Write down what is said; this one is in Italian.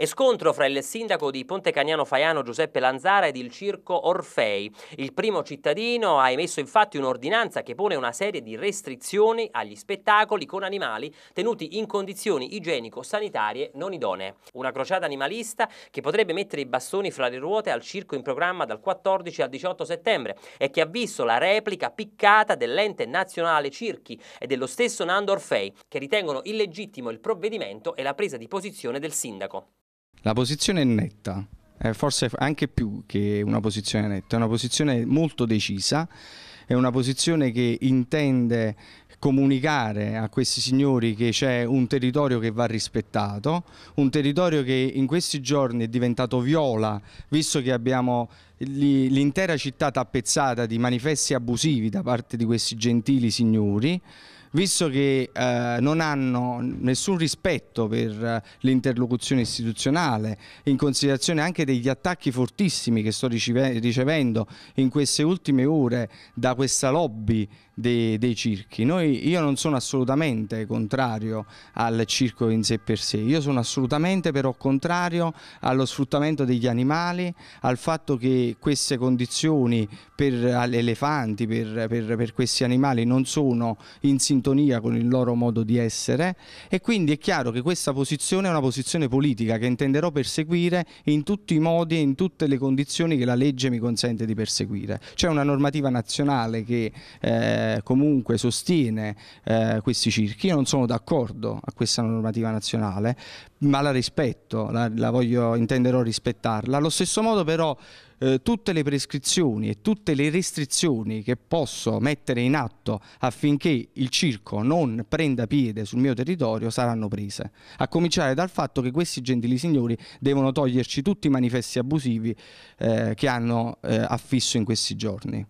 E scontro fra il sindaco di Pontecagnano Faiano Giuseppe Lanzara ed il circo Orfei. Il primo cittadino ha emesso infatti un'ordinanza che pone una serie di restrizioni agli spettacoli con animali tenuti in condizioni igienico-sanitarie non idonee. Una crociata animalista che potrebbe mettere i bastoni fra le ruote al circo in programma dal 14 al 18 settembre e che ha visto la replica piccata dell'ente nazionale circhi e dello stesso Nando Orfei, che ritengono illegittimo il provvedimento e la presa di posizione del sindaco. La posizione è netta, è forse anche più che una posizione netta, è una posizione molto decisa, è una posizione che intende comunicare a questi signori che c'è un territorio che va rispettato, un territorio che in questi giorni è diventato viola, visto che abbiamo l'intera città tappezzata di manifesti abusivi da parte di questi gentili signori, visto che eh, non hanno nessun rispetto per eh, l'interlocuzione istituzionale, in considerazione anche degli attacchi fortissimi che sto ricevendo in queste ultime ore da questa lobby dei, dei circhi. Noi, io non sono assolutamente contrario al circo in sé per sé, io sono assolutamente però contrario allo sfruttamento degli animali, al fatto che queste condizioni per gli elefanti, per, per, per questi animali non sono in sintonia sintonia con il loro modo di essere e quindi è chiaro che questa posizione è una posizione politica che intenderò perseguire in tutti i modi e in tutte le condizioni che la legge mi consente di perseguire. C'è una normativa nazionale che eh, comunque sostiene eh, questi circhi, io non sono d'accordo a questa normativa nazionale ma la rispetto, la, la voglio, intenderò rispettarla. Allo stesso modo però eh, tutte le prescrizioni e tutte le restrizioni che posso mettere in atto affinché il circo non prenda piede sul mio territorio saranno prese, a cominciare dal fatto che questi gentili signori devono toglierci tutti i manifesti abusivi eh, che hanno eh, affisso in questi giorni.